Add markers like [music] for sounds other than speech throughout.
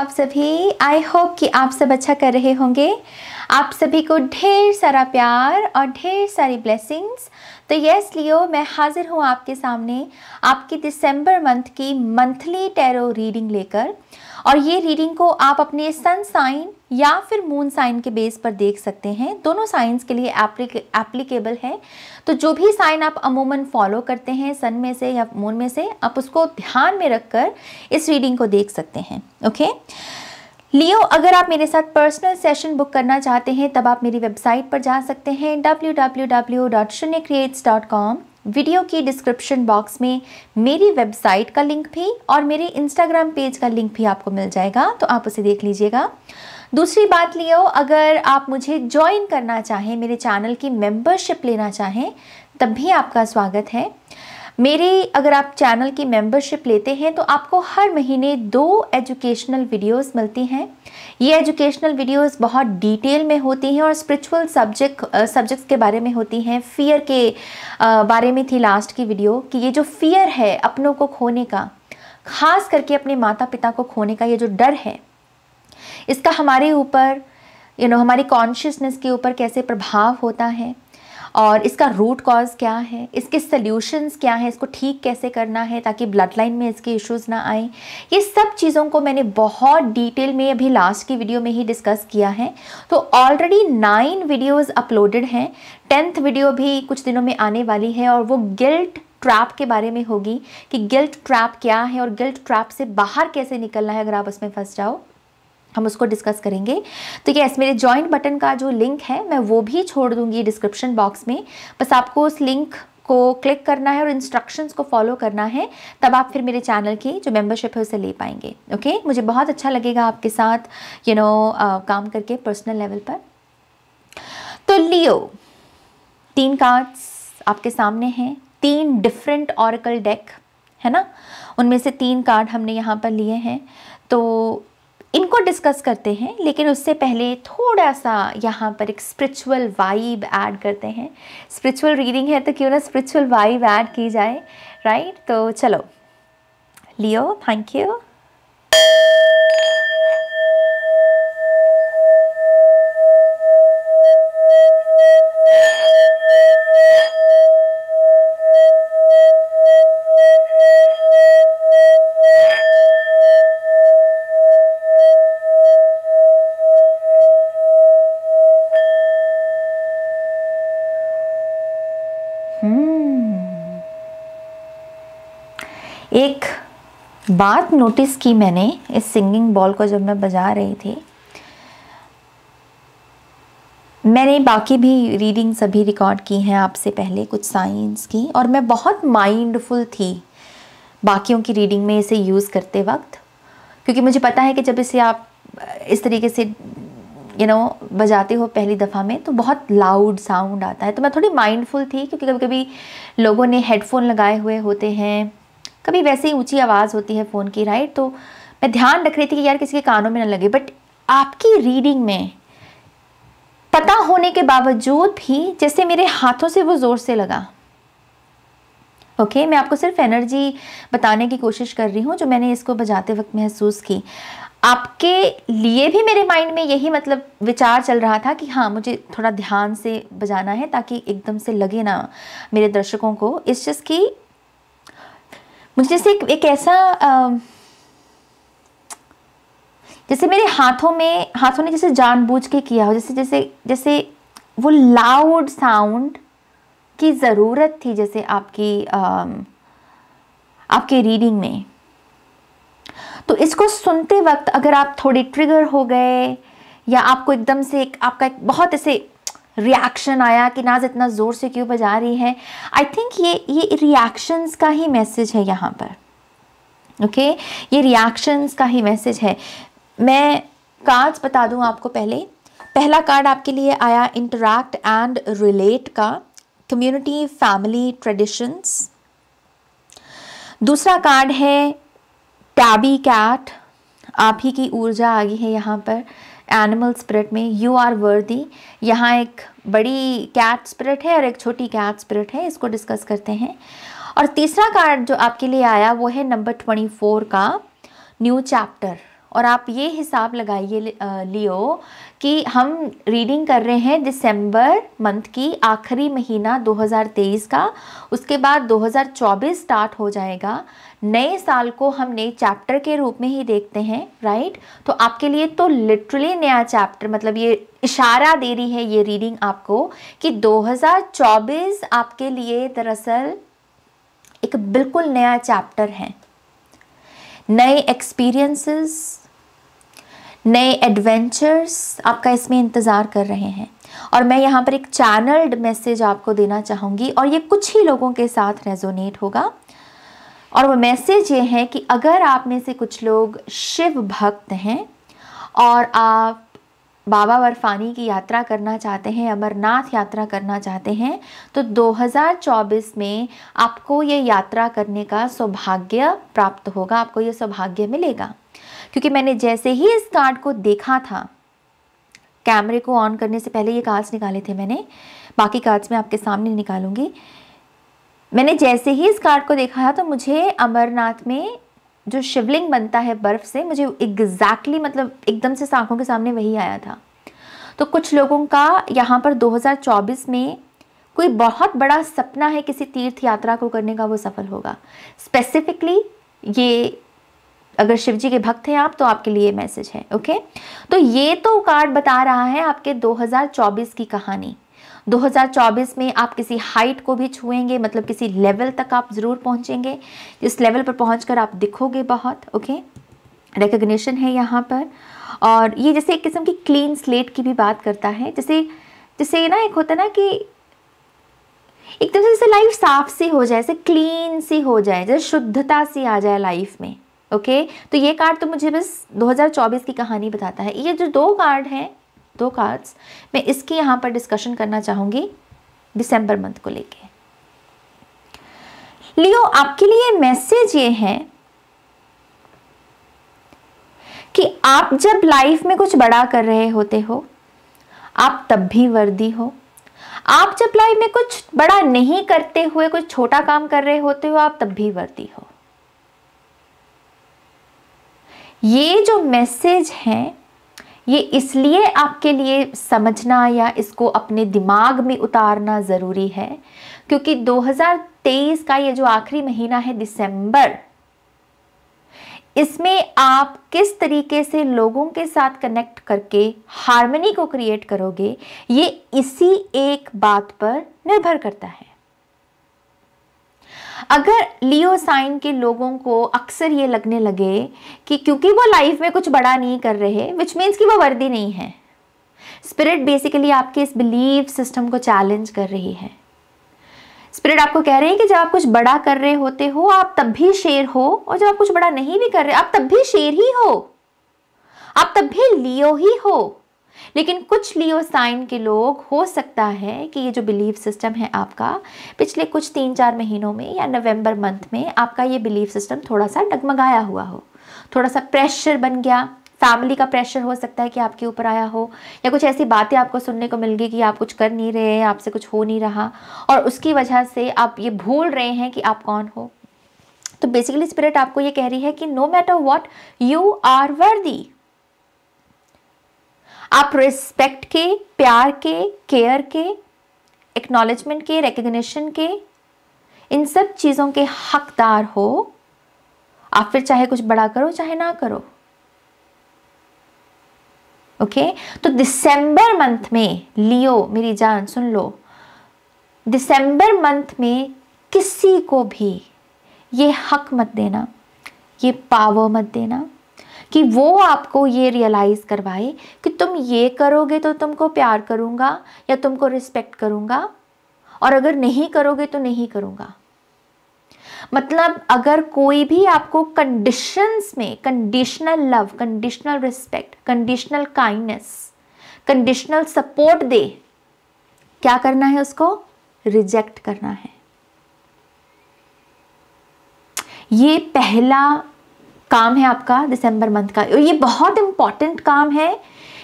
आप सभी I hope कि आप सब अच्छा कर रहे होंगे आप सभी को ढेर सारा प्यार और ढेर सारी ब्लेसिंग्स तो यस लियो मैं हाज़िर हूँ आपके सामने आपकी दिसंबर मंथ की मंथली टैरो रीडिंग लेकर और ये रीडिंग को आप अपने सन साइन या फिर मून साइन के बेस पर देख सकते हैं दोनों साइंस के लिए एप्लीकेबल है तो जो भी साइन आप अमूमन फॉलो करते हैं सन में से या मून में से आप उसको ध्यान में रखकर इस रीडिंग को देख सकते हैं ओके लियो अगर आप मेरे साथ पर्सनल सेशन बुक करना चाहते हैं तब आप मेरी वेबसाइट पर जा सकते हैं W W W dot Shunya creates dot com video की डिस्क्रिप्शन बॉक्स में मेरी वेबसाइट का लिंक भी और मेरे इंस्टाग्राम पेज का लिंक भी आपको मिल जाएगा तो आप उसे देख लीजिएगा दूसरी बात लियो अगर आप मुझे ज्वाइन करना चाहें मेरे चैनल की मेंबरशिप लेना चाहें तब भी आपका स्वागत है मेरे अगर आप चैनल की मेंबरशिप लेते हैं तो आपको हर महीने दो एजुकेशनल वीडियोस मिलती हैं ये एजुकेशनल वीडियोस बहुत डिटेल में होती हैं और स्पिरिचुअल सब्जेक्ट सब्जेक्ट्स के बारे में होती हैं फ़ियर के आ, बारे में थी लास्ट की वीडियो कि ये जो फ़ियर है अपनों को खोने का ख़ास करके अपने माता पिता को खोने का ये जो डर है इसका हमारे ऊपर यू नो हमारी कॉन्शियसनेस के ऊपर कैसे प्रभाव होता है और इसका रूट कॉज क्या है इसके सल्यूशंस क्या हैं इसको ठीक कैसे करना है ताकि ब्लड लाइन में इसके इश्यूज ना आए ये सब चीज़ों को मैंने बहुत डिटेल में अभी लास्ट की वीडियो में ही डिस्कस किया है तो ऑलरेडी नाइन वीडियोस अपलोडेड हैं टेंथ वीडियो भी कुछ दिनों में आने वाली है और वो गिल्ट ट्रैप के बारे में होगी कि गिल्ट ट्रैप क्या है और गिल्ट ट्रैप से बाहर कैसे निकलना है अगर आप उसमें फंस जाओ हम उसको डिस्कस करेंगे तो यस मेरे जॉइन बटन का जो लिंक है मैं वो भी छोड़ दूंगी डिस्क्रिप्शन बॉक्स में बस आपको उस लिंक को क्लिक करना है और इंस्ट्रक्शंस को फॉलो करना है तब आप फिर मेरे चैनल की जो मेंबरशिप है उसे ले पाएंगे ओके okay? मुझे बहुत अच्छा लगेगा आपके साथ यू you नो know, काम करके पर्सनल लेवल पर तो लियो तीन कार्ड्स आपके सामने हैं तीन डिफरेंट ऑरकल डेक है ना उनमें से तीन कार्ड हमने यहाँ पर लिए हैं तो इनको डिस्कस करते हैं लेकिन उससे पहले थोड़ा सा यहाँ पर एक स्पिरिचुअल वाइब ऐड करते हैं स्पिरिचुअल रीडिंग है तो क्यों ना स्पिरिचुअल वाइब ऐड की जाए राइट तो चलो लियो थैंक यू एक बात नोटिस की मैंने इस सिंगिंग बॉल को जब मैं बजा रही थी मैंने बाकी भी रीडिंग सभी रिकॉर्ड की हैं आपसे पहले कुछ साइंस की और मैं बहुत माइंडफुल थी बाकियों की रीडिंग में इसे यूज़ करते वक्त क्योंकि मुझे पता है कि जब इसे आप इस तरीके से यू you नो know, बजाते हो पहली दफ़ा में तो बहुत लाउड साउंड आता है तो मैं थोड़ी माइंडफुल थी क्योंकि कभी कभी लोगों ने हेडफोन लगाए हुए होते हैं कभी वैसे ही ऊंची आवाज़ होती है फ़ोन की राइट तो मैं ध्यान रख रही थी कि यार किसी के कानों में ना लगे बट आपकी रीडिंग में पता होने के बावजूद भी जैसे मेरे हाथों से वो ज़ोर से लगा ओके okay, मैं आपको सिर्फ एनर्जी बताने की कोशिश कर रही हूँ जो मैंने इसको बजाते वक्त महसूस की आपके लिए भी मेरे माइंड में यही मतलब विचार चल रहा था कि हाँ मुझे थोड़ा ध्यान से बजाना है ताकि एकदम से लगे ना मेरे दर्शकों को इस चीज़ की मुझे जैसे एक, एक ऐसा आ, जैसे मेरे हाथों में हाथों ने जैसे जानबूझ के किया हो जैसे जैसे जैसे वो लाउड साउंड की ज़रूरत थी जैसे आपकी आ, आपके रीडिंग में तो इसको सुनते वक्त अगर आप थोड़े ट्रिगर हो गए या आपको एकदम से एक आपका एक बहुत ऐसे रिएक्शन आया कि नाज इतना ज़ोर से क्यों बजा रही है आई थिंक ये ये रिएक्शंस का ही मैसेज है यहाँ पर ओके okay? ये रिएक्शंस का ही मैसेज है मैं कार्ड्स बता दूँ आपको पहले पहला कार्ड आपके लिए आया इंटरैक्ट एंड रिलेट का कम्युनिटी फैमिली ट्रेडिशंस दूसरा कार्ड है टैबी कैट आप ही की ऊर्जा आ गई है यहाँ पर एनिमल स्प्रिट में यू आर वर्दी यहाँ एक बड़ी कैट स्पिरिट है और एक छोटी कैट स्पिरिट है इसको डिस्कस करते हैं और तीसरा कार्ड जो आपके लिए आया वो है नंबर ट्वेंटी फोर का न्यू चैप्टर और आप ये हिसाब लगाइए लियो कि हम रीडिंग कर रहे हैं दिसंबर मंथ की आखिरी महीना 2023 का उसके बाद 2024 स्टार्ट हो जाएगा नए साल को हम नए चैप्टर के रूप में ही देखते हैं राइट तो आपके लिए तो लिटरली नया चैप्टर मतलब ये इशारा दे रही है ये रीडिंग आपको कि 2024 आपके लिए दरअसल एक बिल्कुल नया चैप्टर है नए एक्सपीरियंसेस नए एडवेंचर्स आपका इसमें इंतज़ार कर रहे हैं और मैं यहाँ पर एक चैनल्ड मैसेज आपको देना चाहूँगी और ये कुछ ही लोगों के साथ रेजोनेट होगा और वो मैसेज ये है कि अगर आप में से कुछ लोग शिव भक्त हैं और आप बाबा बर्फानी की यात्रा करना चाहते हैं अमरनाथ यात्रा करना चाहते हैं तो 2024 में आपको ये यात्रा करने का सौभाग्य प्राप्त होगा आपको ये सौभाग्य मिलेगा क्योंकि मैंने जैसे ही इस कार्ड को देखा था कैमरे को ऑन करने से पहले ये कार्ड्स निकाले थे मैंने बाकी कार्ड्स मैं आपके सामने निकालूंगी मैंने जैसे ही इस कार्ड को देखा था तो मुझे अमरनाथ में जो शिवलिंग बनता है बर्फ़ से मुझे एग्जैक्टली मतलब एकदम से सांखों के सामने वही आया था तो कुछ लोगों का यहाँ पर 2024 में कोई बहुत बड़ा सपना है किसी तीर्थ यात्रा को करने का वो सफल होगा स्पेसिफिकली ये अगर शिव जी के भक्त हैं आप तो आपके लिए मैसेज है ओके तो ये तो कार्ड बता रहा है आपके 2024 की कहानी 2024 में आप किसी हाइट को भी छुएंगे मतलब किसी लेवल तक आप ज़रूर पहुंचेंगे जिस लेवल पर पहुँच आप दिखोगे बहुत ओके रिकग्निशन है यहाँ पर और ये जैसे एक किस्म की क्लीन स्लेट की भी बात करता है जैसे जैसे ना एक होता ना कि एक तरह से जैसे लाइफ साफ सी हो जाए जैसे क्लीन सी हो जाए जैसे शुद्धता सी आ जाए लाइफ में ओके तो ये कार्ड तो मुझे बस 2024 की कहानी बताता है ये जो दो कार्ड हैं दो कार्ड्स मैं इसकी यहाँ पर डिस्कशन करना चाहूँगी दिसंबर मंथ को लेके लियो आपके लिए मैसेज ये है कि आप जब लाइफ में कुछ बड़ा कर रहे होते हो आप तब भी वर्दी हो आप जब लाइफ में कुछ बड़ा नहीं करते हुए कुछ छोटा काम कर रहे होते हो आप तब भी वर्दी हो ये जो मैसेज हैं ये इसलिए आपके लिए समझना या इसको अपने दिमाग में उतारना ज़रूरी है क्योंकि 2023 का ये जो आखिरी महीना है दिसंबर इसमें आप किस तरीके से लोगों के साथ कनेक्ट करके हारमोनी को क्रिएट करोगे ये इसी एक बात पर निर्भर करता है अगर लियो साइन के लोगों को अक्सर ये लगने लगे कि क्योंकि वो लाइफ में कुछ बड़ा नहीं कर रहे विच मीन्स कि वो वर्दी नहीं है स्पिरिट बेसिकली आपके इस बिलीव सिस्टम को चैलेंज कर रही है स्पिरिट आपको कह रहे हैं कि जब आप कुछ बड़ा कर रहे होते हो आप तब भी शेर हो और जब आप कुछ बड़ा नहीं भी कर रहे आप तब भी शेर ही हो आप तब भी लियो ही हो लेकिन कुछ लियो साइन के लोग हो सकता है कि ये जो बिलीव सिस्टम है आपका पिछले कुछ तीन चार महीनों में या नवंबर मंथ में आपका ये बिलीव सिस्टम थोड़ा सा डगमगाया हुआ हो थोड़ा सा प्रेशर बन गया फैमिली का प्रेशर हो सकता है कि आपके ऊपर आया हो या कुछ ऐसी बातें आपको सुनने को मिल गई कि आप कुछ कर नहीं रहे आपसे कुछ हो नहीं रहा और उसकी वजह से आप ये भूल रहे हैं कि आप कौन हो तो बेसिकली स्पिरिट आपको ये कह रही है कि no matter what you are worthy आप रिस्पेक्ट के प्यार के केयर के एक्नॉलेजमेंट के रिकग्निशन के इन सब चीज़ों के हकदार हो आप फिर चाहे कुछ बड़ा करो चाहे ना करो ओके okay? तो दिसंबर मंथ में लियो मेरी जान सुन लो दिसंबर मंथ में किसी को भी ये हक मत देना ये पावर मत देना कि वो आपको ये रियलाइज़ करवाए कि तुम ये करोगे तो तुमको प्यार करूँगा या तुमको रिस्पेक्ट करूँगा और अगर नहीं करोगे तो नहीं करूँगा मतलब अगर कोई भी आपको कंडीशंस में conditional love conditional respect conditional kindness conditional support दे क्या करना है उसको रिजेक्ट करना है ये पहला काम है आपका दिसंबर मंथ का और ये बहुत इम्पॉर्टेंट काम है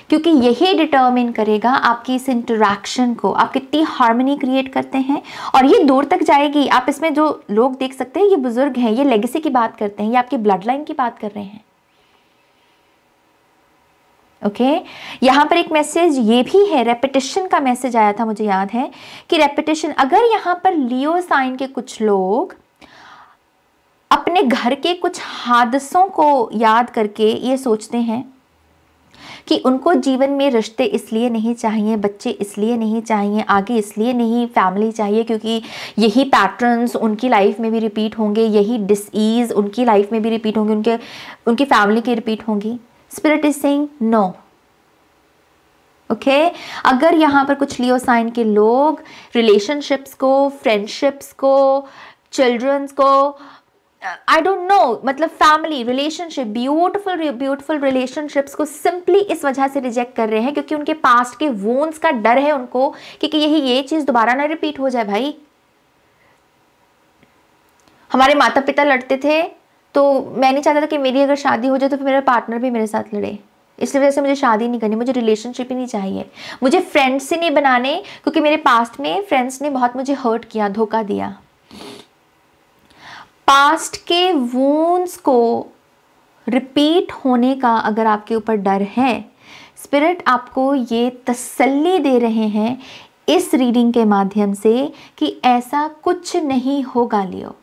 क्योंकि यही डिटर्मिन करेगा आपकी इस इंटरेक्शन को आप कितनी हार्मनी क्रिएट करते हैं और ये दूर तक जाएगी आप इसमें जो लोग देख सकते हैं ये बुजुर्ग हैं ये लेगेसी की बात करते हैं ये आपकी ब्लड लाइन की बात कर रहे हैं ओके okay? यहाँ पर एक मैसेज ये भी है रेपिटेशन का मैसेज आया था मुझे याद है कि रेपिटेशन अगर यहाँ पर लियो साइन के कुछ लोग अपने घर के कुछ हादसों को याद करके ये सोचते हैं कि उनको जीवन में रिश्ते इसलिए नहीं चाहिए बच्चे इसलिए नहीं चाहिए आगे इसलिए नहीं फैमिली चाहिए क्योंकि यही पैटर्न्स उनकी लाइफ में भी रिपीट होंगे यही डिसीज़ उनकी लाइफ में भी रिपीट होंगे उनके उनकी फैमिली की रिपीट होंगी spirit is saying no okay अगर यहाँ पर कुछ लियो साइन के लोग रिलेशनशिप्स को फ्रेंडशिप्स को चिल्ड्रंस को आई डोंट नो मतलब family relationship beautiful beautiful relationships को सिंपली इस वजह से रिजेक्ट कर रहे हैं क्योंकि उनके पास्ट के वोन्स का डर है उनको क्योंकि यही ये चीज़ दोबारा ना रिपीट हो जाए भाई हमारे माता पिता लड़ते थे तो मैं नहीं चाहता था कि मेरी अगर शादी हो जाए तो फिर मेरा पार्टनर भी मेरे साथ लड़े इसलिए वजह से मुझे शादी नहीं करनी मुझे रिलेशनशिप ही नहीं चाहिए मुझे फ्रेंड्स ही नहीं बनाने क्योंकि मेरे पास्ट में फ्रेंड्स ने बहुत मुझे हर्ट किया धोखा दिया पास्ट के वूंस को रिपीट होने का अगर आपके ऊपर डर है स्पिरिट आपको ये तसल्ली दे रहे हैं इस रीडिंग के माध्यम से कि ऐसा कुछ नहीं होगा लियो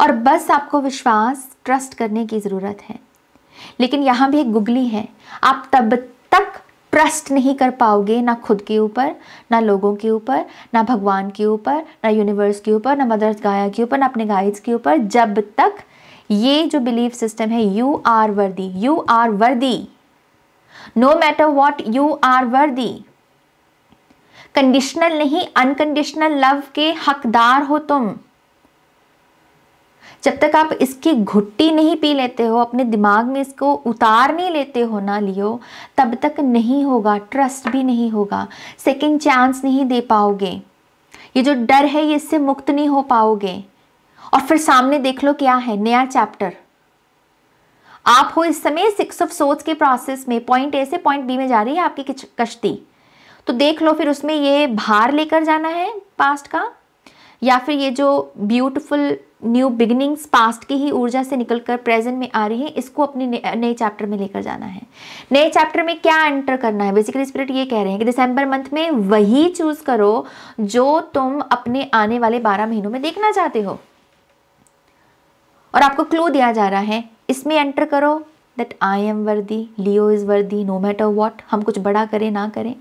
और बस आपको विश्वास ट्रस्ट करने की ज़रूरत है लेकिन यहाँ भी एक गुगली है आप तब तक ट्रस्ट नहीं कर पाओगे ना खुद के ऊपर ना लोगों के ऊपर ना भगवान के ऊपर ना यूनिवर्स के ऊपर ना मदर्स गाया के ऊपर ना अपने गाइड्स के ऊपर जब तक ये जो बिलीफ सिस्टम है you are worthy you are worthy no matter what you are worthy conditional नहीं अनकंडीशनल लव के हकदार हो तुम जब तक आप इसकी घुट्टी नहीं पी लेते हो अपने दिमाग में इसको उतार नहीं लेते हो ना लियो तब तक नहीं होगा ट्रस्ट भी नहीं होगा सेकेंड चांस नहीं दे पाओगे ये जो डर है ये इससे मुक्त नहीं हो पाओगे और फिर सामने देख लो क्या है नया चैप्टर आप हो इस समय सिक्स ऑफ सोच के प्रोसेस में पॉइंट ए से पॉइंट बी में जा रही है आपकी कश्ती तो देख लो फिर उसमें ये भार लेकर जाना है पास्ट का या फिर ये जो ब्यूटीफुल न्यू बिगनिंग्स पास्ट की ही ऊर्जा से निकलकर प्रेजेंट में आ रही है इसको अपने नए चैप्टर में लेकर जाना है नए चैप्टर में क्या एंटर करना है बेसिकली स्पिरिट ये कह रहे हैं कि दिसंबर मंथ में वही चूज करो जो तुम अपने आने वाले बारह महीनों में देखना चाहते हो और आपको क्लू दिया जा रहा है इसमें एंटर करो that I am worthy Leo is worthy no matter what हम कुछ बड़ा करें ना करें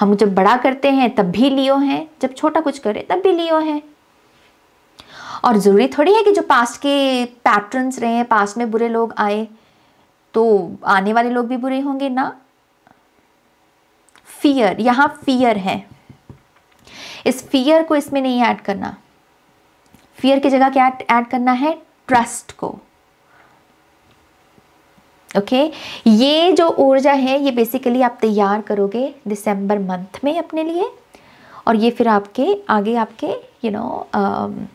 हम जब बड़ा करते हैं तब भी लियो हैं जब छोटा कुछ करें तब भी लियो हैं और ज़रूरी थोड़ी है कि जो पास्ट के पैटर्न्स रहे हैं पास्ट में बुरे लोग आए तो आने वाले लोग भी बुरे होंगे ना फियर यहाँ फियर है इस फियर को इसमें नहीं ऐड करना फियर की जगह क्या ऐड करना है ट्रस्ट को ओके okay? ये जो ऊर्जा है ये बेसिकली आप तैयार करोगे दिसंबर मंथ में अपने लिए और ये फिर आपके आगे आपके you you know know, uh,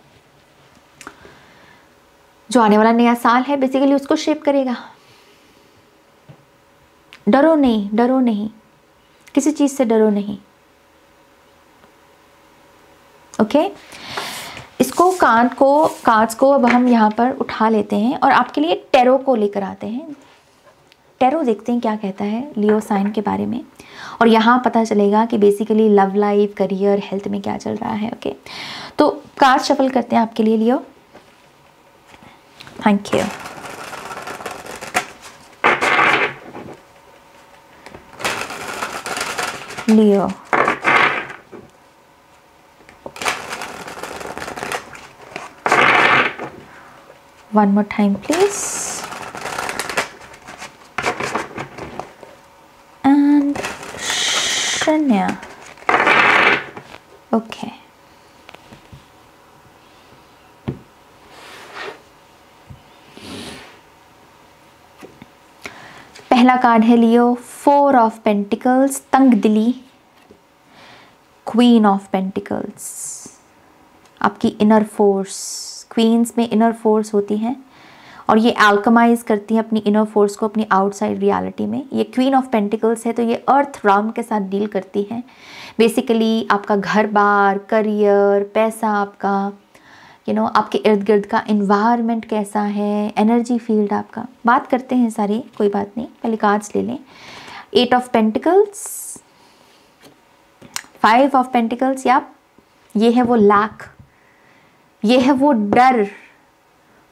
जो आने वाला नया साल है बेसिकली उसको शेप करेगा डरो नहीं डरो नहीं किसी चीज़ से डरो नहीं ओके okay? इसको कांत को कांच को अब हम यहाँ पर उठा लेते हैं और आपके लिए टेरो को लेकर आते हैं टेरो देखते हैं क्या कहता है लियो साइन के बारे में और यहाँ पता चलेगा कि basically love life career health में क्या चल रहा है ओके okay? तो कार्ड शफल करते हैं आपके लिए Leo Thank you. Leo. One more time, please. And Shania. Okay. Card है लियो फोर ऑफ पेंटिकल्स तंग दिली क्वीन ऑफ पेंटिकल्स आपकी इनर फोर्स क्वीन्स में इनर फोर्स होती हैं और ये एल्कमाइज करती हैं अपनी इनर फोर्स को अपनी आउटसाइड रियलिटी में ये क्वीन ऑफ पेंटिकल्स है तो ये अर्थ राम के साथ डील करती हैं बेसिकली आपका घर बार करियर पैसा आपका यू नो आपके इर्द गिर्द का इन्वायरमेंट कैसा है एनर्जी फील्ड आपका बात करते हैं सारी कोई बात नहीं पहले कार्ड्स ले लें eight of pentacles five of pentacles या ये है वो लैक ये है वो डर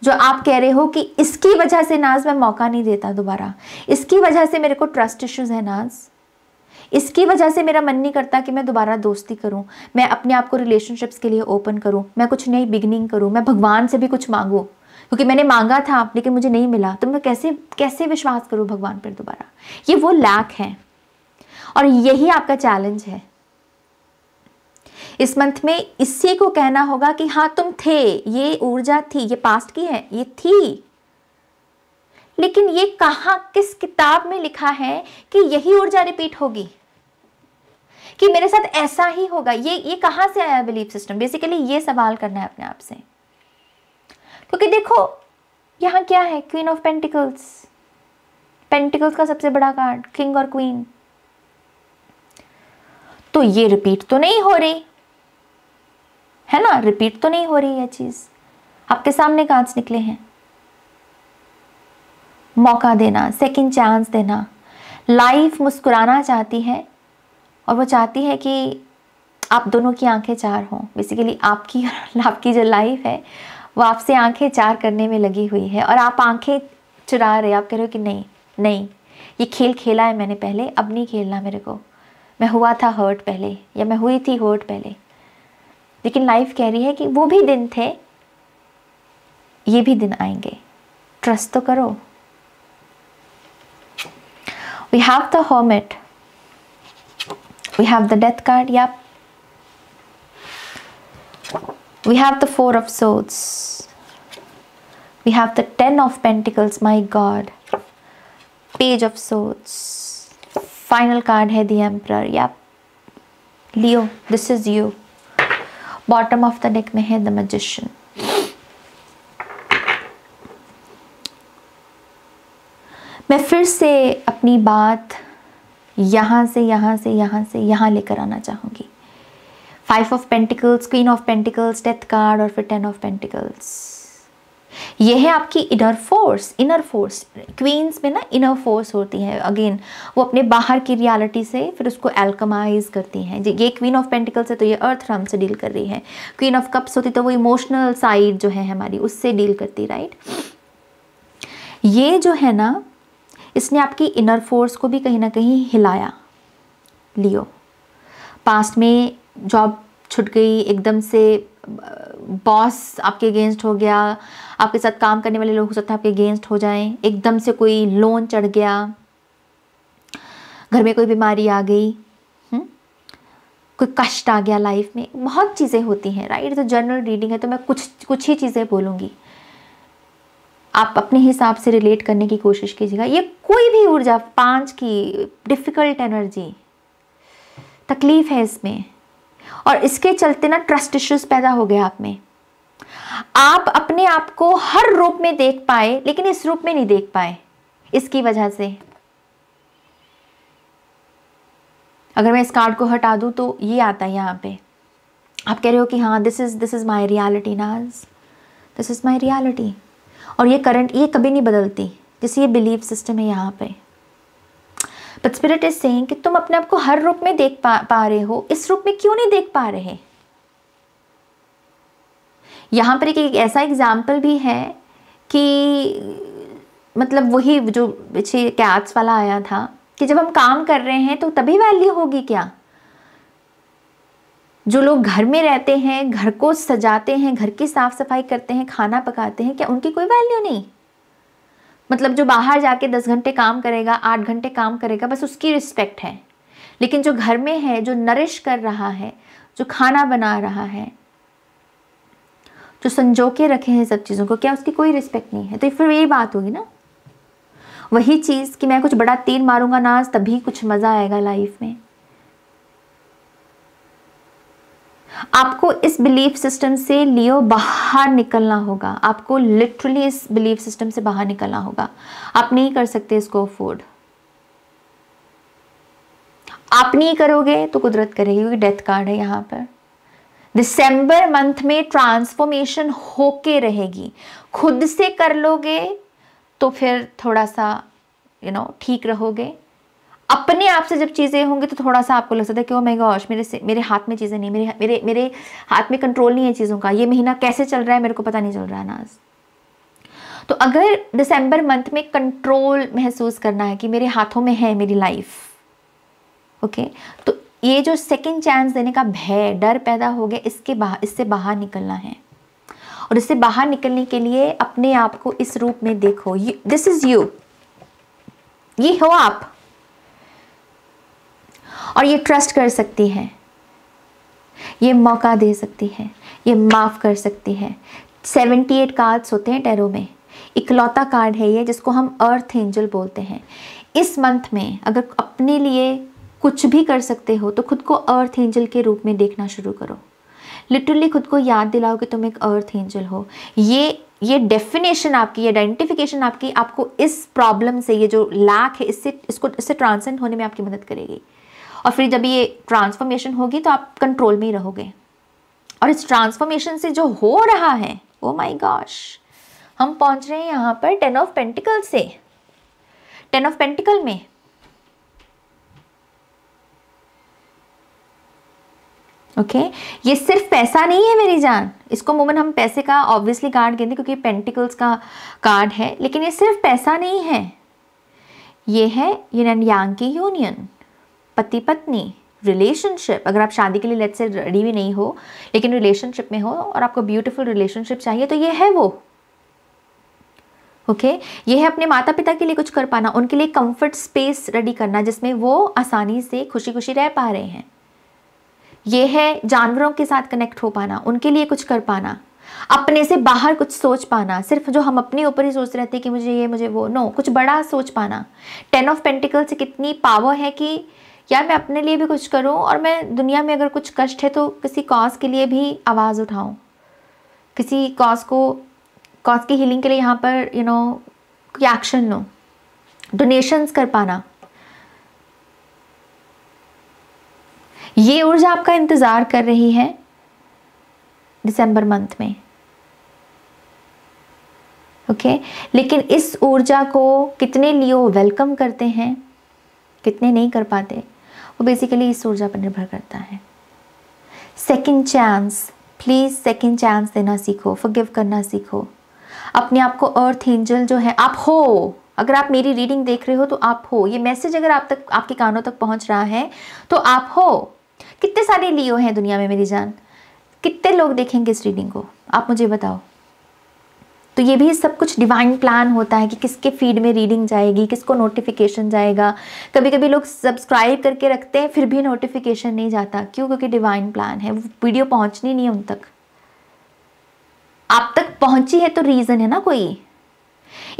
जो आप कह रहे हो कि इसकी वजह से नाज मैं मौका नहीं देता दोबारा इसकी वजह से मेरे को ट्रस्ट इश्यूज है नाज इसकी वजह से मेरा मन नहीं करता कि मैं दोबारा दोस्ती करूं मैं अपने आप को रिलेशनशिप्स के लिए ओपन करूं मैं कुछ नई बिगनिंग करूं मैं भगवान से भी कुछ मांगू क्योंकि मैंने मांगा था लेकिन मुझे नहीं मिला तो मैं कैसे कैसे विश्वास करूँ भगवान पर दोबारा ये वो लैक है और यही आपका चैलेंज है इस मंथ में इसी को कहना होगा कि हाँ तुम थे ये ऊर्जा थी ये पास्ट की है ये थी लेकिन ये कहा किस किताब में लिखा है कि यही ऊर्जा रिपीट होगी कि मेरे साथ ऐसा ही होगा ये ये कहां से आया बिलीफ सिस्टम बेसिकली ये सवाल करना है अपने आप से क्योंकि देखो यहां क्या है क्वीन ऑफ पेंटिकल्स पेंटिकल्स का सबसे बड़ा कार्ड किंग और क्वीन तो ये रिपीट तो नहीं हो रही है ना रिपीट तो नहीं हो रही यह चीज़ आपके सामने कांच निकले हैं मौका देना सेकंड चांस देना लाइफ मुस्कुराना चाहती है और वो चाहती है कि आप दोनों की आंखें चार हों बेसिकली आपकी [laughs] आपकी जो लाइफ है वो आपसे आंखें चार करने में लगी हुई है और आप आंखें चुरा रहे आप कह रहे हो कि नहीं नहीं ये खेल खेला है मैंने पहले अब नहीं खेलना मेरे को मैं हुआ था हर्ट पहले या मैं हुई थी हर्ट पहले लेकिन लाइफ कह रही है कि वो भी दिन थे ये भी दिन आएंगे ट्रस्ट तो करो We have the Hermit. We have the Death card, yep. We have the Four of Swords. We have the Ten of Pentacles, my God. Page of Swords. Final card here, the Emperor, yep. Leo, this is you. Bottom of the deck me hai the Magician. मैं फिर से अपनी बात यहाँ से यहाँ से यहाँ से यहाँ लेकर आना चाहूँगी five of pentacles queen of pentacles death card और फिर टेन ऑफ पेंटिकल्स ये है आपकी inner force inner force queens में ना इनर फोर्स होती है अगेन वो अपने बाहर की रियलिटी से फिर उसको एल्कमाइज करती हैं ये क्वीन ऑफ पेंटिकल्स है तो ये अर्थ राम से डील कर रही है क्वीन ऑफ कप्स होती तो वो इमोशनल साइड जो है हमारी उससे डील करती राइट ये जो है ना इसने आपकी इनर फोर्स को भी कहीं ना कहीं हिलाया लियो पास्ट में जॉब छुट गई एकदम से बॉस आपके अगेंस्ट हो गया आपके साथ काम करने वाले लोग हो सकता है आपके अगेंस्ट हो जाएं एकदम से कोई लोन चढ़ गया घर में कोई बीमारी आ गई हम्म, कोई कष्ट आ गया लाइफ में बहुत चीज़ें होती हैं राइट तो जर्नल रीडिंग है तो मैं कुछ कुछ ही चीज़ें बोलूँगी आप अपने हिसाब से रिलेट करने की कोशिश कीजिएगा ये कोई भी ऊर्जा पाँच की डिफ़िकल्ट एनर्जी तकलीफ है इसमें और इसके चलते ना ट्रस्ट इश्यूज पैदा हो गए आप में आप अपने आप को हर रूप में देख पाए लेकिन इस रूप में नहीं देख पाए इसकी वजह से अगर मैं इस कार्ड को हटा दूं तो ये आता है यहाँ पे आप कह रहे हो कि हाँ this is this is my reality now this is my reality और ये करंट ये कभी नहीं बदलती जैसे ये बिलीव सिस्टम है यहाँ पे बट स्पिरिट इज सेइंग कि तुम अपने आप को हर रूप में देख पा पा रहे हो इस रूप में क्यों नहीं देख पा रहे यहाँ पर एक ऐसा एग्जाम्पल भी है कि मतलब वही जो पीछे कैट्स वाला आया था कि जब हम काम कर रहे हैं तो तभी वैल्यू होगी क्या जो लोग घर में रहते हैं घर को सजाते हैं घर की साफ़ सफाई करते हैं खाना पकाते हैं क्या उनकी कोई वैल्यू नहीं मतलब जो बाहर जाके दस घंटे काम करेगा आठ घंटे काम करेगा बस उसकी रिस्पेक्ट है लेकिन जो घर में है जो नरिश कर रहा है जो खाना बना रहा है जो संजो के रखे हैं सब चीज़ों को क्या उसकी कोई रिस्पेक्ट नहीं है तो फिर यही बात होगी ना वही चीज़ कि मैं कुछ बड़ा तीर मारूंगा नाज तभी कुछ मज़ा आएगा लाइफ में आपको इस बिलीफ सिस्टम से लियो बाहर निकलना होगा आपको लिटरली इस बिलीफ सिस्टम से बाहर निकलना होगा आप नहीं कर सकते इसको अफोर्ड आप नहीं करोगे तो कुदरत करेगी क्योंकि डेथ कार्ड है यहां पर दिसंबर मंथ में ट्रांसफॉर्मेशन होके रहेगी खुद से कर लोगे तो फिर थोड़ा सा यू नो ठीक रहोगे अपने आप से जब चीज़ें होंगी तो थोड़ा सा आपको लग सकता है कि ओ मैं गॉश मेरे से मेरे हाथ में चीज़ें नहीं मेरे मेरे मेरे हाथ में कंट्रोल नहीं है चीज़ों का ये महीना कैसे चल रहा है मेरे को पता नहीं चल रहा है ना तो अगर दिसंबर मंथ में कंट्रोल महसूस करना है कि मेरे हाथों में है मेरी लाइफ ओके तो ये जो सेकेंड चांस देने का भय डर पैदा हो गया इसके बाहर इससे बाहर निकलना है और इससे बाहर निकलने के लिए अपने आप को इस रूप में देखो दिस इज़ यू ये हो आप और ये ट्रस्ट कर सकती है ये मौका दे सकती है ये माफ़ कर सकती है सेवेंटी एट कार्ड्स होते हैं टैरो में इकलौता कार्ड है ये जिसको हम अर्थ एंजल बोलते हैं इस मंथ में अगर अपने लिए कुछ भी कर सकते हो तो खुद को अर्थ एंजल के रूप में देखना शुरू करो लिटरली खुद को याद दिलाओ कि तुम एक अर्थ एंजल हो ये ये डेफिनेशन आपकी आइडेंटिफिकेशन आपकी आपको इस प्रॉब्लम से ये जो लैक है इससे इसको इससे ट्रांसेंड होने में आपकी मदद करेगी और फिर जब ये ट्रांसफॉर्मेशन होगी तो आप कंट्रोल में ही रहोगे और इस ट्रांसफॉर्मेशन से जो हो रहा है ओ माय गॉश हम पहुंच रहे हैं यहाँ पर टेन ऑफ पेंटिकल से टेन ऑफ पेंटिकल में ओके okay? ये सिर्फ पैसा नहीं है मेरी जान इसको मोमन हम पैसे का ऑब्वियसली कार्ड कहते हैं क्योंकि पेंटिकल्स का कार्ड है लेकिन ये सिर्फ पैसा नहीं है ये है इन एंड यांग की यूनियन पति पत्नी रिलेशनशिप अगर आप शादी के लिए लेट से रेडी भी नहीं हो लेकिन रिलेशनशिप में हो और आपको ब्यूटीफुल रिलेशनशिप चाहिए तो ये है वो ओके okay? ये है अपने माता पिता के लिए कुछ कर पाना उनके लिए कंफर्ट स्पेस रेडी करना जिसमें वो आसानी से खुशी खुशी रह पा रहे हैं ये है जानवरों के साथ कनेक्ट हो पाना उनके लिए कुछ कर पाना अपने से बाहर कुछ सोच पाना सिर्फ जो हम अपने ऊपर ही सोच रहे थे कि मुझे ये मुझे वो नो कुछ बड़ा सोच पाना टेन ऑफ पेंटिकल से कितनी पावर है कि यार मैं अपने लिए भी कुछ करूँ और मैं दुनिया में अगर कुछ कष्ट है तो किसी कॉज के लिए भी आवाज़ उठाऊँ किसी कॉज को कॉज की हीलिंग के लिए यहाँ पर यू नो कोई एक्शन लो डोनेशंस कर पाना ये ऊर्जा आपका इंतज़ार कर रही है दिसंबर मंथ में ओके okay? लेकिन इस ऊर्जा को कितने लियो वेलकम करते हैं कितने नहीं कर पाते वो बेसिकली इस ऊर्जा पर निर्भर करता है second chance please second chance देना सीखो फॉरगिव करना सीखो अपने आप को अर्थ एंजल जो है आप हो अगर आप मेरी रीडिंग देख रहे हो तो आप हो ये मैसेज अगर आप तक आपके कानों तक पहुंच रहा है तो आप हो कितने सारे लियो हैं दुनिया में मेरी जान कितने लोग देखेंगे इस रीडिंग को आप मुझे बताओ तो ये भी सब कुछ डिवाइन प्लान होता है कि किसके फीड में रीडिंग जाएगी किसको नोटिफिकेशन जाएगा कभी कभी लोग सब्सक्राइब करके रखते हैं फिर भी नोटिफिकेशन नहीं जाता क्यों क्योंकि डिवाइन प्लान है वो वीडियो पहुंचनी नहीं है उन तक आप तक पहुंची है तो रीज़न है ना कोई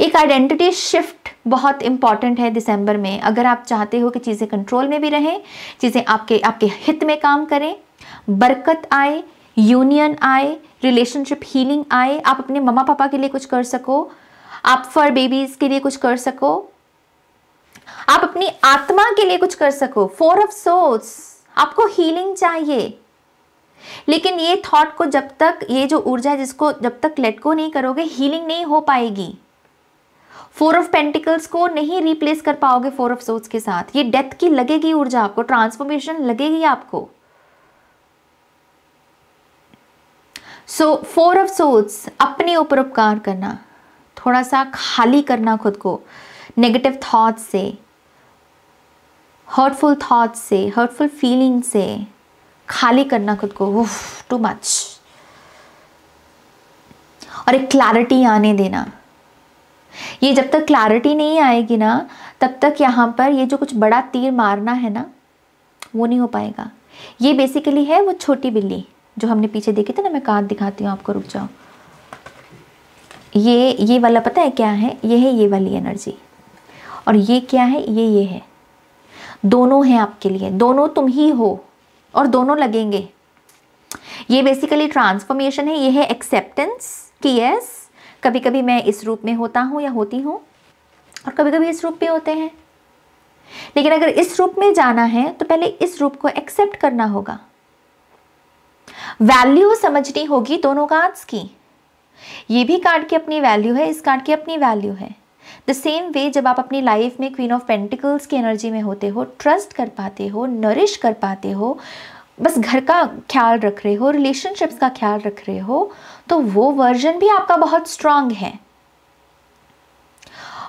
एक आइडेंटिटी शिफ्ट बहुत इंपॉर्टेंट है दिसंबर में अगर आप चाहते हो कि चीज़ें कंट्रोल में भी रहें चीज़ें आपके आपके हित में काम करें बरकत आए यूनियन आए रिलेशनशिप हीलिंग आए आप अपने मम्मा पापा के लिए कुछ कर सको आप फॉर बेबीज के लिए कुछ कर सको आप अपनी आत्मा के लिए कुछ कर सको फोर ऑफ सोर्स आपको हीलिंग चाहिए लेकिन ये थॉट को जब तक ये जो ऊर्जा है जिसको जब तक लेट को नहीं करोगे हीलिंग नहीं हो पाएगी फोर ऑफ पेंटिकल्स को नहीं रिप्लेस कर पाओगे फोर ऑफ सोर्स के साथ ये डेथ की लगेगी ऊर्जा आपको ट्रांसफॉर्मेशन लगेगी आपको सो फोर ऑफ सोल्स अपने ऊपर उपकार करना थोड़ा सा खाली करना खुद को नेगेटिव थॉट्स से हर्टफुल थॉट्स से हर्टफुल फीलिंग से खाली करना खुद को टू मच और एक क्लैरिटी आने देना ये जब तक क्लैरिटी नहीं आएगी ना तब तक यहाँ पर ये जो कुछ बड़ा तीर मारना है ना वो नहीं हो पाएगा ये बेसिकली है वो छोटी बिल्ली जो हमने पीछे देखे थे ना मैं कांत दिखाती हूँ आपको रुक जाओ ये ये वाला पता है क्या है ये है ये वाली एनर्जी और ये क्या है ये ये है दोनों हैं आपके लिए दोनों तुम ही हो और दोनों लगेंगे ये बेसिकली ट्रांसफॉर्मेशन है ये है एक्सेप्टेंस कि यस कभी कभी मैं इस रूप में होता हूँ या होती हूँ और कभी कभी इस रूप में होते हैं लेकिन अगर इस रूप में जाना है तो पहले इस रूप को एक्सेप्ट करना होगा वैल्यू समझनी होगी दोनों कार्ड्स की ये भी कार्ड की अपनी वैल्यू है इस कार्ड की अपनी वैल्यू है द सेम वे जब आप अपनी लाइफ में क्वीन ऑफ पेंटिकल्स की एनर्जी में होते हो ट्रस्ट कर पाते हो नरिश कर पाते हो बस घर का ख्याल रख रहे हो रिलेशनशिप्स का ख्याल रख रहे हो तो वो वर्जन भी आपका बहुत स्ट्रांग है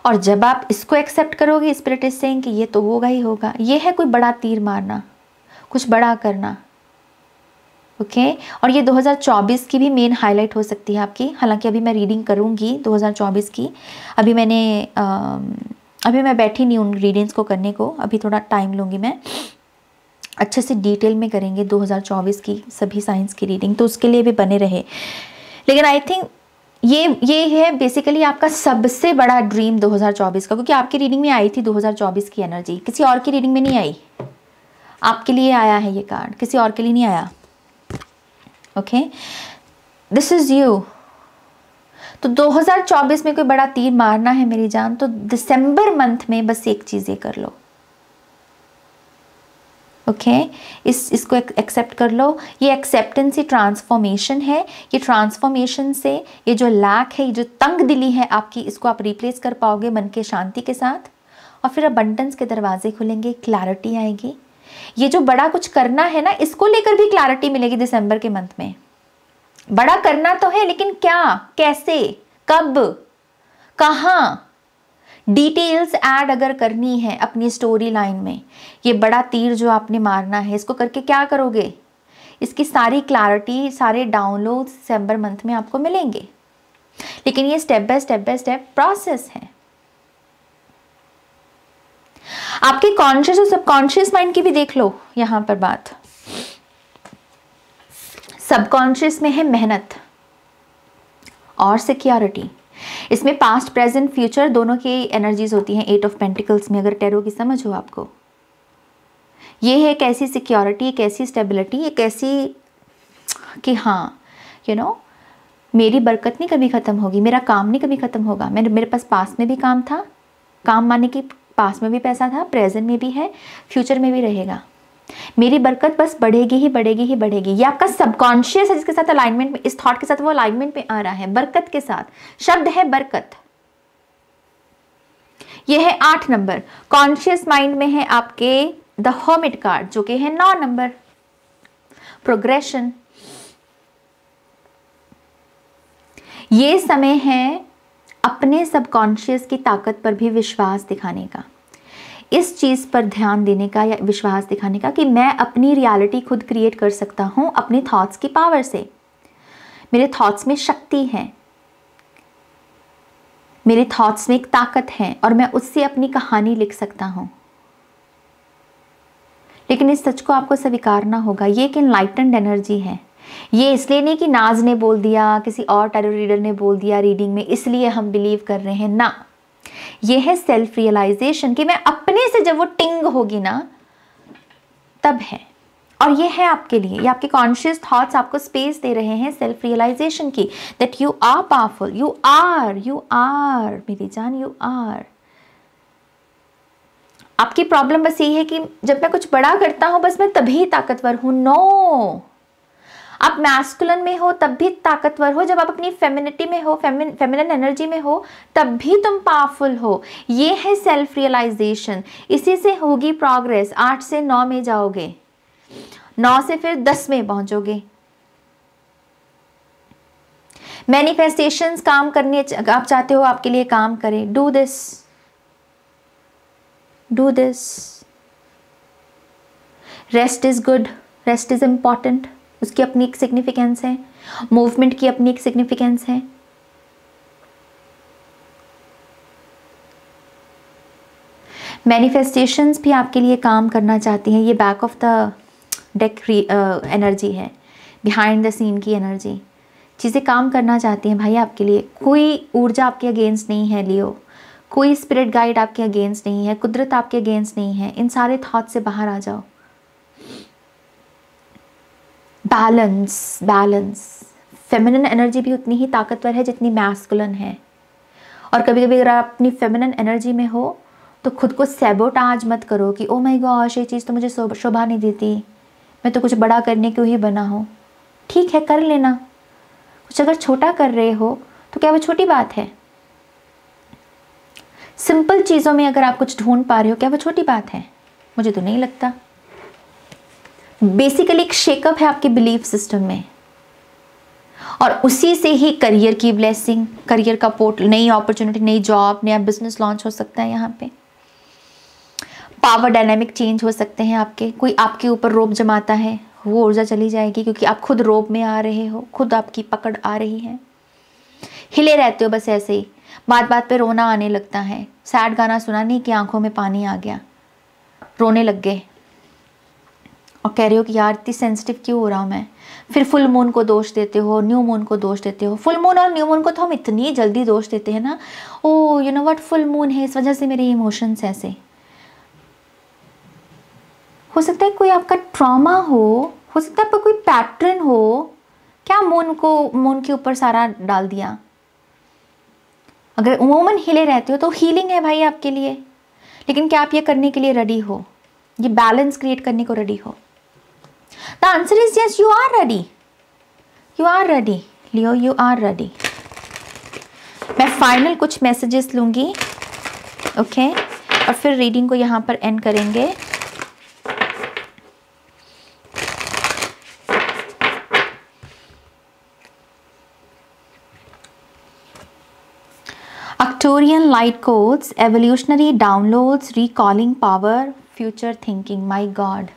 और जब आप इसको एक्सेप्ट करोगे स्पिरिट इज सेइंग कि ये तो होगा ही होगा ये है कोई बड़ा तीर मारना कुछ बड़ा करना ओके okay? और ये 2024 की भी मेन हाईलाइट हो सकती है आपकी हालांकि अभी मैं रीडिंग करूँगी 2024 की अभी मैंने आ, अभी मैं बैठी नहीं उन रीडिंग्स को करने को अभी थोड़ा टाइम लूँगी मैं अच्छे से डिटेल में करेंगे 2024 की सभी साइंस की रीडिंग तो उसके लिए भी बने रहे लेकिन आई थिंक ये ये है बेसिकली आपका सबसे बड़ा ड्रीम 2024 का क्योंकि आपकी रीडिंग में आई थी 2024 की एनर्जी किसी और की रीडिंग में नहीं आई आपके लिए आया है ये कार्ड किसी और के लिए नहीं आया ओके दिस इज़ यू तो 2024 में कोई बड़ा तीर मारना है मेरी जान तो दिसंबर मंथ में बस एक चीज़ ये कर लो ओके okay? इस इसको एक्सेप्ट कर लो ये एक्सेप्टेंस ही ट्रांसफॉर्मेशन है ये ट्रांसफॉर्मेशन से ये जो लैक है ये जो तंग दिली है आपकी इसको आप रिप्लेस कर पाओगे मन के शांति के साथ और फिर अबंडेंस के दरवाजे खुलेंगे क्लैरिटी आएगी ये जो बड़ा कुछ करना है ना इसको लेकर भी क्लैरिटी मिलेगी दिसंबर के मंथ में बड़ा करना तो है लेकिन क्या कैसे कब कहाँ डिटेल्स ऐड अगर करनी है अपनी स्टोरी लाइन में ये बड़ा तीर जो आपने मारना है इसको करके क्या करोगे इसकी सारी क्लैरिटी सारे डाउनलोड दिसंबर मंथ में आपको मिलेंगे लेकिन ये step by step by step process है आपके कॉन्शियस और सबकॉन्शियस माइंड की भी देख लो यहां पर बात सबकॉन्शियस में है मेहनत और सिक्योरिटी इसमें पास्ट प्रेजेंट फ्यूचर दोनों की एनर्जीज होती हैं एट ऑफ पेंटिकल्स में अगर टेरो की समझ हो आपको ये है एक ऐसी सिक्योरिटी एक ऐसी स्टेबिलिटी एक कैसी कि हाँ यू you नो know, मेरी बरकत नहीं कभी ख़त्म होगी मेरा काम नहीं कभी ख़त्म होगा मेरे मेरे पास पास में भी काम था काम माने की पास में भी पैसा था प्रेजेंट में भी है फ्यूचर में भी रहेगा मेरी बरकत बस बढ़ेगी ही बढ़ेगी ही बढ़ेगी ये आपका सबकॉन्शियस है जिसके साथ अलाइनमेंट में इस थॉट के साथ वो अलाइनमेंट में आ रहा है बरकत के साथ शब्द है बरकत यह है आठ नंबर कॉन्शियस माइंड में है आपके द होमिट कार्ड जो कि है नौ नंबर प्रोग्रेशन ये समय है अपने सबकॉन्शियस की ताकत पर भी विश्वास दिखाने का इस चीज़ पर ध्यान देने का या विश्वास दिखाने का कि मैं अपनी रियलिटी खुद क्रिएट कर सकता हूँ अपने थॉट्स की पावर से मेरे थॉट्स में शक्ति है मेरे थॉट्स में एक ताकत है और मैं उससे अपनी कहानी लिख सकता हूँ लेकिन इस सच को आपको स्वीकारना होगा ये एक इनलाइटेंड एनर्जी है ये इसलिए नहीं कि नाज ने बोल दिया किसी और टैरो रीडर ने बोल दिया रीडिंग में इसलिए हम बिलीव कर रहे हैं ना ये है सेल्फ रियलाइजेशन कि मैं अपने से जब वो टिंग होगी ना तब है और ये है आपके लिए ये आपके कॉन्शियस थॉट्स आपको स्पेस दे रहे हैं सेल्फ रियलाइजेशन की that you are powerful you are you are मेरी जान यू आर आपकी प्रॉब्लम बस यही है कि जब मैं कुछ बड़ा करता हूं बस मैं तभी ताकतवर हूं नो no! आप मैस्कुलन में हो तब भी ताकतवर हो जब आप अपनी फेमिनिटी में हो फेमिन फेमिनन एनर्जी में हो तब भी तुम पावरफुल हो ये है सेल्फ रियलाइजेशन इसी से होगी प्रोग्रेस आठ से नौ में जाओगे नौ से फिर दस में पहुंचोगे मैनिफेस्टेशन काम करने आप चाहते हो आपके लिए काम करें do this do this rest is good rest is important उसकी अपनी एक सिग्निफिकेंस है मूवमेंट की अपनी एक सिग्निफिकेंस है मैनिफेस्टेशंस भी आपके लिए काम करना चाहती हैं ये back of the deck energy है बिहाइंड द सीन की एनर्जी चीज़ें काम करना चाहती हैं भाई आपके लिए कोई ऊर्जा आपके अगेंस्ट नहीं है लियो कोई स्पिरिट गाइड आपके अगेंस्ट नहीं है कुदरत आपके अगेंस्ट नहीं है इन सारे थॉट से बाहर आ जाओ बैलेंस बैलेंस फेमिनन एनर्जी भी उतनी ही ताकतवर है जितनी मैस्कुलन है और कभी कभी अगर आप अपनी फेमिनन एनर्जी में हो तो खुद को सेबोट आज मत करो कि ओ माय गॉश ये चीज़ तो मुझे शोभा नहीं देती मैं तो कुछ बड़ा करने क्यों ही बना हूँ ठीक है कर लेना कुछ अगर छोटा कर रहे हो तो क्या वो छोटी बात है सिंपल चीज़ों में अगर आप कुछ ढूंढ पा रहे हो क्या वो छोटी बात है मुझे तो नहीं लगता बेसिकली एक शेकअप है आपके बिलीफ सिस्टम में और उसी से ही करियर की ब्लेसिंग करियर का पोर्ट नई अपॉर्चुनिटी नई जॉब नया बिजनेस लॉन्च हो सकता है यहाँ पे पावर डायनेमिक चेंज हो सकते हैं आपके कोई आपके ऊपर रोब जमाता है वो ऊर्जा चली जाएगी क्योंकि आप खुद रोब में आ रहे हो खुद आपकी पकड़ आ रही है हिले रहते हो बस ऐसे ही बात बात पे रोना आने लगता है सैड गाना सुना नहीं कि आंखों में पानी आ गया रोने लग गए और कह रहे हो कि यार इतनी सेंसिटिव क्यों हो रहा हूँ मैं फिर फुल मून को दोष देते हो न्यू मून को दोष देते हो फुल मून और न्यू मून को तो हम इतनी जल्दी दोष देते हैं ना oh you know what full moon है इस वजह से मेरे इमोशंस ऐसे हो सकता है कोई आपका ट्रॉमा हो हो सकता है आपका कोई पैटर्न हो क्या मून को मून के ऊपर सारा डाल दिया अगर उमूमन हिले रहते हो तो हीलिंग है भाई आपके लिए लेकिन क्या आप ये करने के लिए रेडी हो ये बैलेंस क्रिएट करने को रेडी हो The answer is yes, you are ready. You are ready. Leo, you are ready. मैं फाइनल कुछ मैसेजेस लूंगी ओके okay? और फिर रीडिंग को यहां पर एंड करेंगे Arcturian light codes evolutionary downloads recalling power future thinking my god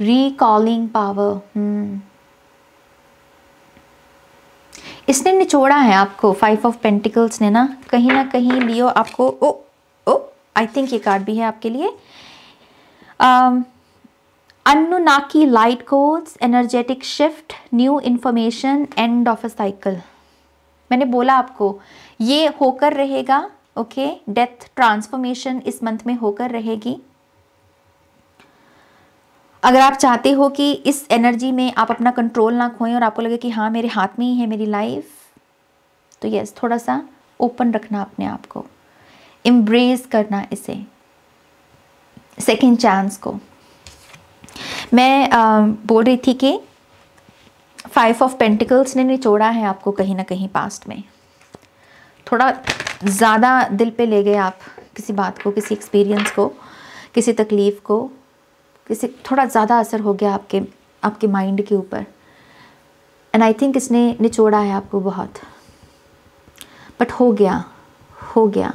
recalling power hmm. इसने निचोड़ा है आपको फाइव ऑफ पेंटिकल्स ने ना कहीं ना कहीं लियो आपको ओ ओ आई थिंक ये कार्ड भी है आपके लिए Anunnaki light codes energetic shift new information end of a cycle मैंने बोला आपको ये होकर रहेगा ओके डेथ ट्रांसफॉर्मेशन इस मंथ में होकर रहेगी अगर आप चाहते हो कि इस एनर्जी में आप अपना कंट्रोल ना खोएं और आपको लगे कि हाँ मेरे हाथ में ही है मेरी लाइफ तो यस थोड़ा सा ओपन रखना अपने आप को एम्ब्रेस करना इसे सेकेंड चांस को मैं आ, बोल रही थी कि फाइव ऑफ पेंटिकल्स ने निचोड़ा है आपको कहीं ना कहीं पास्ट में थोड़ा ज़्यादा दिल पे ले गए आप किसी बात को किसी एक्सपीरियंस को किसी तकलीफ़ को जैसे थोड़ा ज़्यादा असर हो गया आपके आपके माइंड के ऊपर एंड आई थिंक इसने निचोड़ा है आपको बहुत बट हो गया हो गया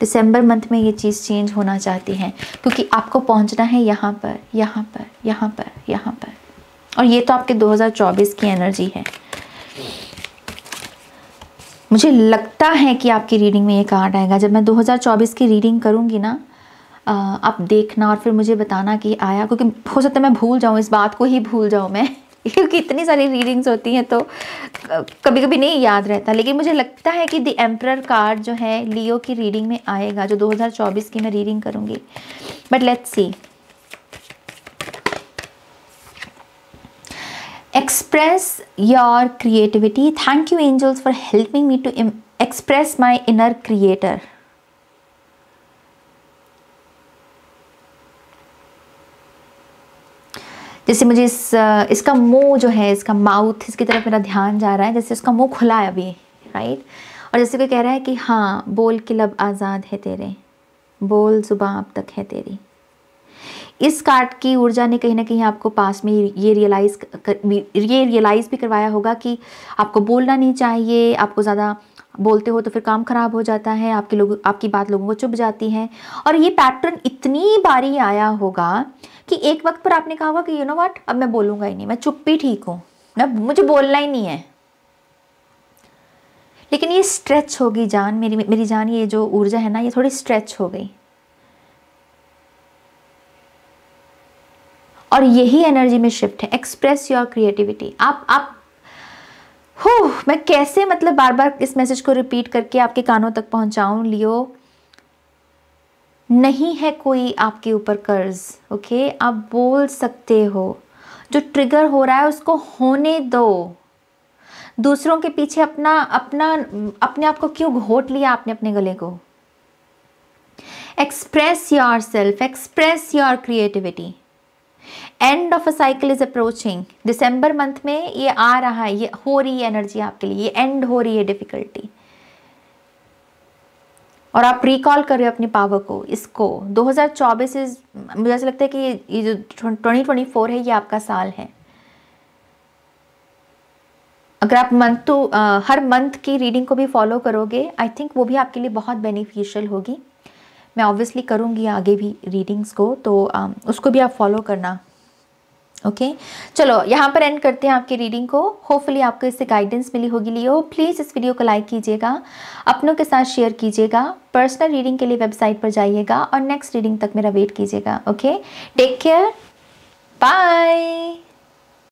दिसंबर मंथ में ये चीज़ चेंज होना चाहती है क्योंकि आपको पहुंचना है यहाँ पर यहाँ पर यहाँ पर यहाँ पर और ये तो आपके 2024 की एनर्जी है मुझे लगता है कि आपकी रीडिंग में ये कार्ड आएगा जब मैं 2024 की रीडिंग करूँगी ना आप देखना और फिर मुझे बताना कि आया क्योंकि हो सकता है मैं भूल जाऊँ इस बात को ही भूल जाऊँ मैं [laughs] क्योंकि इतनी सारी रीडिंग्स होती हैं तो कभी कभी नहीं याद रहता लेकिन मुझे लगता है कि दी एम्प्रर कार्ड जो है लियो की रीडिंग में आएगा जो 2024 की मैं रीडिंग करूँगी but let's see express your creativity thank you angels for helping me to express my inner creator जैसे मुझे इस इसका मुंह जो है इसका माउथ इसकी तरफ मेरा ध्यान जा रहा है जैसे उसका मुंह खुला है अभी राइट और जैसे कोई कह रहा है कि हाँ बोल के लब आज़ाद है तेरे बोल जुबा अब तक है तेरी इस कार्ड की ऊर्जा ने कहीं ना कहीं आपको पास में ये रियलाइज़ ये रियलाइज़ भी करवाया होगा कि आपको बोलना नहीं चाहिए आपको ज़्यादा बोलते हो तो फिर काम ख़राब हो जाता है आपके लोग आपकी बात लोगों को चुप जाती है और ये पैटर्न इतनी बारी आया होगा कि एक वक्त पर आपने कहा होगा कि यू नो वाट अब मैं बोलूंगा ही नहीं मैं चुप भी ठीक हूं ना मुझे बोलना ही नहीं है लेकिन ये स्ट्रेच होगी जान मेरी मेरी जान ये जो ऊर्जा है ना ये थोड़ी स्ट्रेच हो गई और यही एनर्जी में शिफ्ट है एक्सप्रेस योर क्रिएटिविटी आप आप हो मैं कैसे मतलब बार बार इस मैसेज को रिपीट करके आपके कानों तक पहुंचाऊं लियो नहीं है कोई आपके ऊपर कर्ज ओके आप बोल सकते हो जो ट्रिगर हो रहा है उसको होने दो दूसरों के पीछे अपना अपना अपने आप को क्यों घोट लिया आपने अपने गले को express yourself express your creativity end of a cycle is approaching दिसंबर मंथ में ये आ रहा है ये हो रही है एनर्जी आपके लिए ये एंड हो रही है डिफ़िकल्टी और आप रिकॉल कर रहे हो अपनी पावर को इसको 2024 इज मुझे ऐसा लगता है कि ये जो 2024 है ये आपका साल है अगर आप मंथ टू हर मंथ की रीडिंग को भी फॉलो करोगे आई थिंक वो भी आपके लिए बहुत बेनिफिशियल होगी मैं ऑब्वियसली करूँगी आगे भी रीडिंग्स को तो uh, उसको भी आप फॉलो करना ओके okay? चलो यहाँ पर एंड करते हैं आपकी रीडिंग को होपफुली आपको इससे गाइडेंस मिली होगी लियो प्लीज़ इस वीडियो को लाइक कीजिएगा अपनों के साथ शेयर कीजिएगा पर्सनल रीडिंग के लिए वेबसाइट पर जाइएगा और नेक्स्ट रीडिंग तक मेरा वेट कीजिएगा ओके टेक केयर बाय